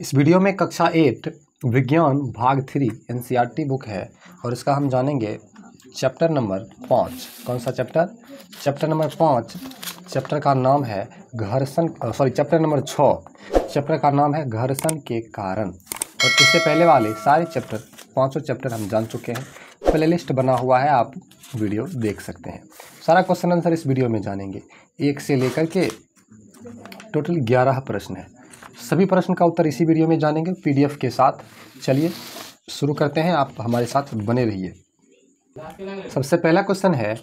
इस वीडियो में कक्षा एट विज्ञान भाग थ्री एन बुक e है और इसका हम जानेंगे चैप्टर नंबर पाँच कौन सा चैप्टर चैप्टर नंबर पाँच चैप्टर का नाम है घर्षण सॉरी चैप्टर नंबर छः चैप्टर का नाम है घर्षण के कारण और इससे पहले वाले सारे चैप्टर पाँचों चैप्टर हम जान चुके हैं प्ले लिस्ट बना हुआ है आप वीडियो देख सकते हैं सारा क्वेश्चन आंसर इस वीडियो में जानेंगे एक से लेकर के टोटल ग्यारह प्रश्न है सभी प्रश्न का उत्तर इसी वीडियो में जानेंगे पीडीएफ के साथ चलिए शुरू करते हैं आप हमारे साथ बने रहिए सबसे पहला क्वेश्चन है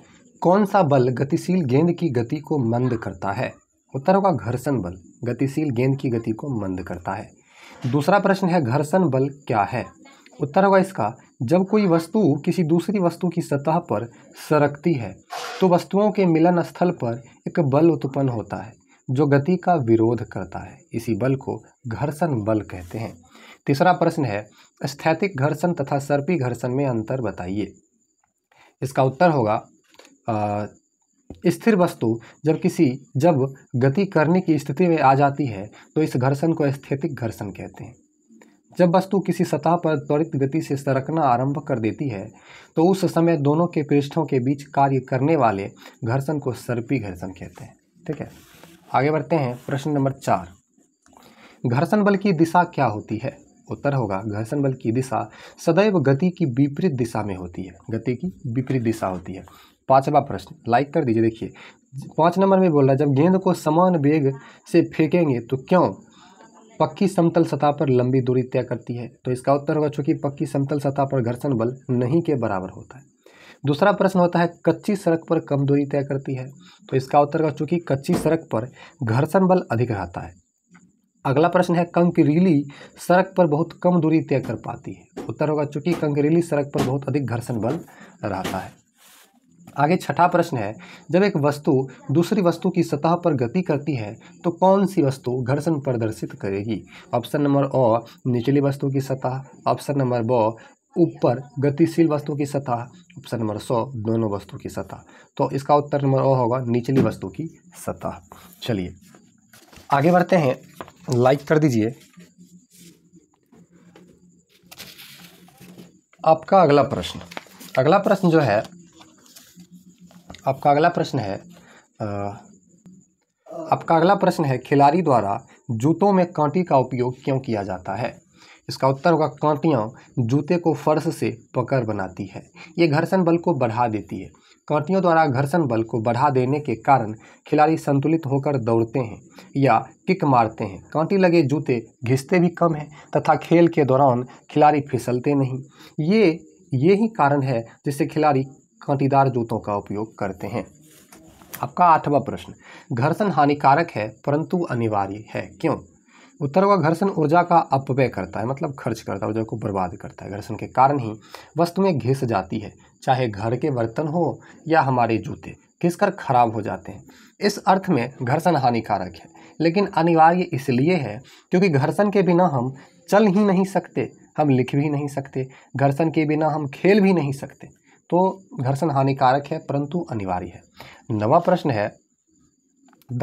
कौन सा बल गतिशील गेंद की गति को मंद करता है उत्तर होगा घर्षण बल गतिशील गेंद की गति को मंद करता है दूसरा प्रश्न है घर्षण बल क्या है उत्तर होगा इसका जब कोई वस्तु किसी दूसरी वस्तु की सतह पर सरकती है तो वस्तुओं के मिलन स्थल पर एक बल उत्पन्न होता है जो गति का विरोध करता है इसी बल को घर्षण बल कहते हैं तीसरा प्रश्न है स्थैतिक घर्षण तथा सर्पी घर्षण में अंतर बताइए इसका उत्तर होगा स्थिर वस्तु जब किसी जब गति करने की स्थिति में आ जाती है तो इस घर्षण को स्थैतिक घर्षण कहते हैं जब वस्तु किसी सतह पर त्वरित गति से सरकना आरंभ कर देती है तो उस समय दोनों के पृष्ठों के बीच कार्य करने वाले घर्षण को सर्पी घर्षण कहते हैं ठीक है आगे बढ़ते हैं प्रश्न नंबर चार घर्षण बल की दिशा क्या होती है उत्तर होगा घर्षण बल की दिशा सदैव गति की विपरीत दिशा में होती है गति की विपरीत दिशा होती है पांचवा प्रश्न लाइक कर दीजिए देखिए पांच नंबर में बोल रहा है जब गेंद को समान वेग से फेंकेंगे तो क्यों पक्की समतल सतह पर लंबी दूरी तय करती है तो इसका उत्तर होगा चूंकि पक्की समतल सतह पर घर्षण बल नहीं के बराबर होता है दूसरा प्रश्न होता है कच्ची सड़क पर कम दूरी तय करती है तो इसका उत्तर चूंकि कच्ची सड़क पर घर्षण बल अधिक रहता है अगला प्रश्न है कंकरीली सड़क पर बहुत कम दूरी तय कर पाती है उत्तर होगा चूंकि कंकरीली सड़क पर बहुत अधिक घर्षण बल रहता है आगे छठा प्रश्न है जब एक वस्तु दूसरी वस्तु की सतह पर गति करती है तो कौन सी वस्तु घर्षण प्रदर्शित करेगी ऑप्शन नंबर अ निचली वस्तु की सतह ऑप्शन नंबर ब ऊपर गतिशील वस्तु की सतह ऑप्शन नंबर सौ दोनों वस्तु की सतह तो इसका उत्तर नंबर ओ होगा निचली वस्तु की सतह चलिए आगे बढ़ते हैं लाइक कर दीजिए आपका अगला प्रश्न अगला प्रश्न जो है आपका अगला प्रश्न है आपका अगला प्रश्न है खिलाड़ी द्वारा जूतों में कांटी का उपयोग क्यों किया जाता है इसका उत्तर होगा कांटियाँ जूते को फर्श से पकड़ बनाती है ये घर्षण बल को बढ़ा देती है कांटियों द्वारा घर्षण बल को बढ़ा देने के कारण खिलाड़ी संतुलित होकर दौड़ते हैं या किक मारते हैं कांटी लगे जूते घिसते भी कम हैं तथा खेल के दौरान खिलाड़ी फिसलते नहीं ये ये ही कारण है जिससे खिलाड़ी कांटीदार जूतों का उपयोग करते हैं आपका आठवां प्रश्न घर्षण हानिकारक है परंतु अनिवार्य है क्यों उत्तर हुआ घर्षण ऊर्जा का अपव्यय करता है मतलब खर्च करता है ऊर्जा को बर्बाद करता है घर्षण के कारण ही वस्तुएं घिस जाती है चाहे घर के बर्तन हो या हमारे जूते घिसकर खराब हो जाते हैं इस अर्थ में घर्षण हानिकारक है लेकिन अनिवार्य इसलिए है क्योंकि घर्षण के बिना हम चल ही नहीं सकते हम लिख भी नहीं सकते घर्षण के बिना हम खेल भी नहीं सकते तो घर्षण हानिकारक है परंतु अनिवार्य है नवा प्रश्न है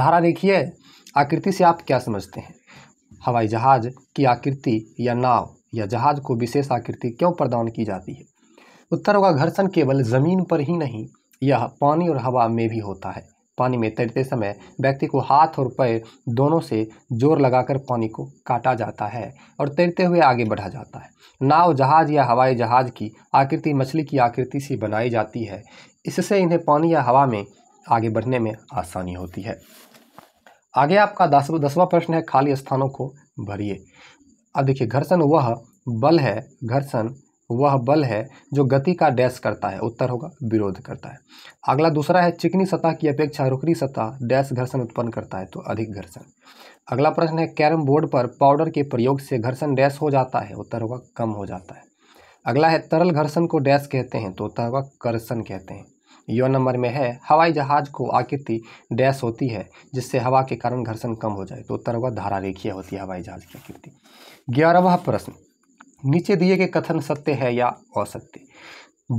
धारा देखिए आकृति से आप क्या समझते हैं हवाई जहाज की आकृति या नाव या जहाज को विशेष आकृति क्यों प्रदान की जाती है उत्तर होगा घर्षण केवल जमीन पर ही नहीं यह पानी और हवा में भी होता है पानी में तैरते समय व्यक्ति को हाथ और पैर दोनों से जोर लगाकर पानी को काटा जाता है और तैरते हुए आगे बढ़ा जाता है नाव जहाज या हवाई जहाज की आकृति मछली की आकृति से बनाई जाती है इससे इन्हें पानी या हवा में आगे बढ़ने में आसानी होती है आगे आपका दस दसवा प्रश्न है खाली स्थानों को भरिए अब देखिए घर्षण वह बल है घर्षण वह बल है जो गति का डैश करता है उत्तर होगा विरोध करता है अगला दूसरा है चिकनी सतह की अपेक्षा रुकनी सतह डैश घर्षण उत्पन्न करता है तो अधिक घर्षण अगला प्रश्न है कैरम बोर्ड पर पाउडर के प्रयोग से घर्षण डैश हो जाता है उत्तर होगा कम हो जाता है अगला है तरल घर्षण को डैश कहते हैं तो उत्तर होगा कर्षण कहते हैं यो नंबर में है हवाई जहाज को आकृति डैश होती है जिससे हवा के कारण घर्षण कम हो जाए तो उत्तर होगा धारा रेखीय होती है हवाई जहाज की आकृति ग्यारहवा प्रश्न नीचे दिए गए कथन सत्य है या असत्य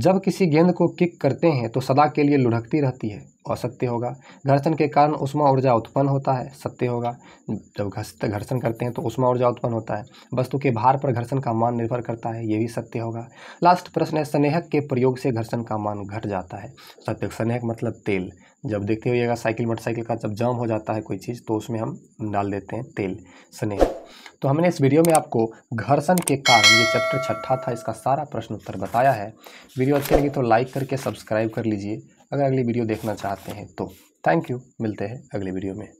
जब किसी गेंद को किक करते हैं तो सदा के लिए लुढ़कती रहती है असत्य होगा घर्षण के कारण उष्मा ऊर्जा उत्पन्न होता है सत्य होगा जब घर्षण करते हैं तो उष्मा ऊर्जा उत्पन्न होता है वस्तु के भार पर घर्षण का मान निर्भर करता है ये भी सत्य होगा लास्ट प्रश्न है स्नेहक के प्रयोग से घर्षण का मान घट जाता है सत्य स्नेहक मतलब तेल जब देखते हुएगा साइकिल मोटरसाइकिल का जब जाम हो जाता है कोई चीज़ तो उसमें हम डाल देते हैं तेल स्नेहक तो हमने इस वीडियो में आपको घर्षण के कारण ये चैप्टर छठा था इसका सारा प्रश्न उत्तर बताया है वीडियो अच्छी लगी तो लाइक करके सब्सक्राइब कर लीजिए अगर अगली वीडियो देखना चाहते हैं तो थैंक यू मिलते हैं अगली वीडियो में